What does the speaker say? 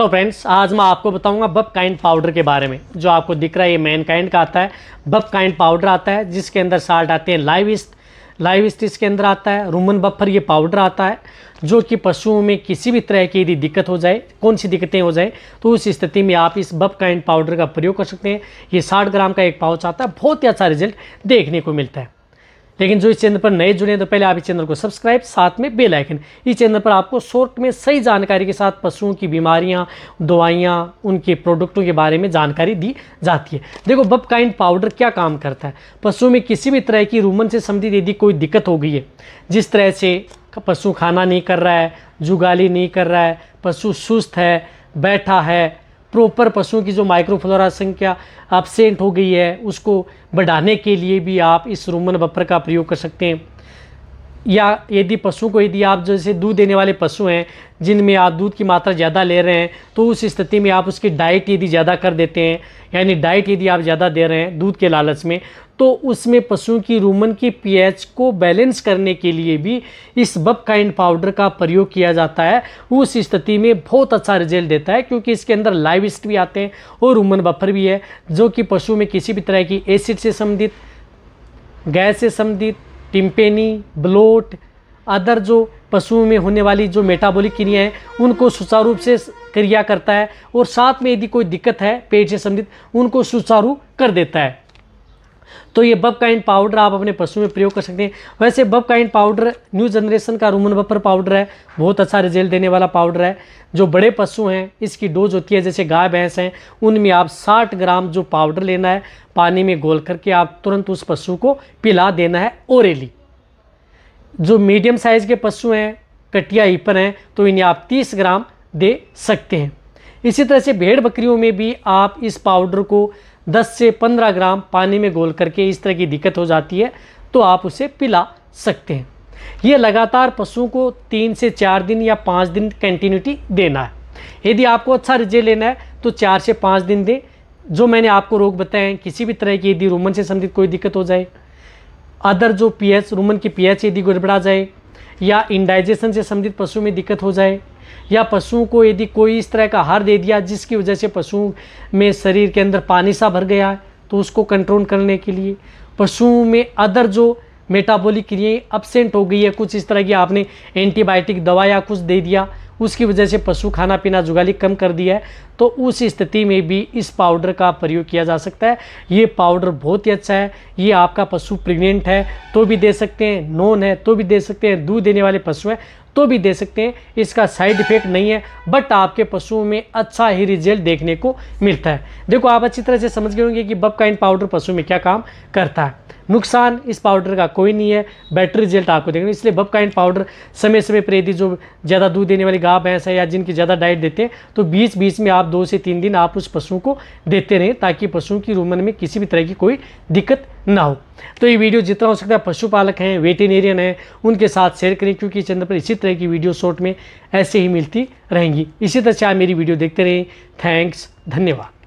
hello friends आज मैं आपको बताऊंगा बब काइंड पाउडर के बारे में जो आपको दिख रहा है ये मैन काइंड का आता है बब काइंड पाउडर आता है जिसके अंदर साल्ट आते हैं लाइव इस्ट लाइव इस्ट इसके अंदर आता है रूमन बफर ये पाउडर आता है जो कि पशुओं में किसी भी तरह की यदि दिक्कत हो जाए कौन सी दिक्कतें हो जाए तो उस स्थिति में आप इस बब काइंड पाउडर का प्रयोग कर सकते हैं ये साठ ग्राम का एक पाउच आता है बहुत ही अच्छा रिजल्ट देखने को मिलता है लेकिन जो इस चैनल पर नए जुड़े हैं तो पहले आप इस चैनल को सब्सक्राइब साथ में बेल आइकन इस चैनल पर आपको शॉर्ट में सही जानकारी के साथ पशुओं की बीमारियाँ दवाइयाँ उनके प्रोडक्टों के बारे में जानकारी दी जाती है देखो बब काइंड पाउडर क्या काम करता है पशुओं में किसी भी तरह की रूमन से संबंधित यदि कोई दिक्कत हो गई है जिस तरह से पशु खाना नहीं कर रहा है जुगाली नहीं कर रहा है पशु सुस्त है बैठा है प्रॉपर पशुओं की जो माइक्रोफ्लोरा संख्या आप सेंट हो गई है उसको बढ़ाने के लिए भी आप इस रोमन बफर का प्रयोग कर सकते हैं या यदि पशु को यदि आप जैसे दूध देने वाले पशु हैं जिनमें आप दूध की मात्रा ज़्यादा ले रहे हैं तो उस स्थिति में आप उसकी डाइट यदि ज़्यादा कर देते हैं यानी डाइट यदि आप ज़्यादा दे रहे हैं दूध के लालच में तो उसमें पशुओं की रूमन की पीएच को बैलेंस करने के लिए भी इस बब काइंड पाउडर का प्रयोग किया जाता है उस स्थिति में बहुत अच्छा रिजल्ट देता है क्योंकि इसके अंदर लाइविस्ट भी आते हैं और रूमन बफर भी है जो कि पशु में किसी भी तरह की एसिड से संबंधित गैस से संबंधित टिम्पेनी ब्लोट अदर जो पशुओं में होने वाली जो मेटाबॉलिक क्रियाएं हैं उनको सुचारू रूप से क्रिया करता है और साथ में यदि कोई दिक्कत है पेट से संबंधित उनको सुचारू कर देता है तो ये बब काइन पाउडर आप अपने पशु में प्रयोग कर सकते हैं वैसे बब काइन पाउडर न्यू जनरेशन का रूमन बपर पाउडर है बहुत अच्छा रिजल्ट देने वाला पाउडर है जो बड़े पशु हैं इसकी डोज होती है जैसे गाय भैंस हैं उनमें आप 60 ग्राम जो पाउडर लेना है पानी में घोल करके आप तुरंत उस पशु को पिला देना है ओरेली जो मीडियम साइज़ के पशु हैं कटिया ईपर हैं तो इन्हें आप तीस ग्राम दे सकते हैं इसी तरह से भेड़ बकरियों में भी आप इस पाउडर को 10 से 15 ग्राम पानी में घोल करके इस तरह की दिक्कत हो जाती है तो आप उसे पिला सकते हैं ये लगातार पशुओं को तीन से चार दिन या पाँच दिन कंटिन्यूटी देना है यदि आपको अच्छा रिजल्ट लेना है तो चार से पाँच दिन दें जो मैंने आपको रोग बताए हैं किसी भी तरह की यदि रोमन से संबंधित कोई दिक्कत हो जाए अदर जो पीएच रूमन की पीएच यदि गड़बड़ा जाए या इंडाइजेशन से संबंधित पशु में दिक्कत हो जाए या पशुओं को यदि कोई इस तरह का आहार दे दिया जिसकी वजह से पशुओं में शरीर के अंदर पानी सा भर गया है तो उसको कंट्रोल करने के लिए पशुओं में अदर जो मेटाबॉलिक क्रियाएँ अपसेंट हो गई है कुछ इस तरह की आपने एंटीबायोटिक दवा या कुछ दे दिया उसकी वजह से पशु खाना पीना जुगाली कम कर दिया है तो उस स्थिति में भी इस पाउडर का प्रयोग किया जा सकता है ये पाउडर बहुत ही अच्छा है ये आपका पशु प्रेग्नेंट है तो भी दे सकते हैं नॉन है तो भी दे सकते हैं दूध देने वाले पशु हैं तो भी दे सकते हैं इसका साइड इफेक्ट नहीं है बट आपके पशुओं में अच्छा ही रिजल्ट देखने को मिलता है देखो आप अच्छी तरह से समझ गए होंगे कि बबकाइन पाउडर पशु में क्या काम करता है नुकसान इस पाउडर का कोई नहीं है बेटर रिजल्ट आपको देखना इसलिए बबकाइन पाउडर समय समय पर यदि जो ज़्यादा दूध देने वाली गाय भैंस है या जिनकी ज़्यादा डाइट देते हैं तो बीच बीच में आप दो से तीन दिन आप उस पशुओं को देते रहें ताकि पशुओं की रूमन में किसी भी तरह की कोई दिक्कत ना हो तो ये वीडियो जितना हो सकता है पशुपालक हैं वेटेनेरियन हैं उनके साथ शेयर करें क्योंकि चैनल पर इसी तरह की वीडियो शॉर्ट में ऐसे ही मिलती रहेंगी इसी तरह से आप मेरी वीडियो देखते रहें थैंक्स धन्यवाद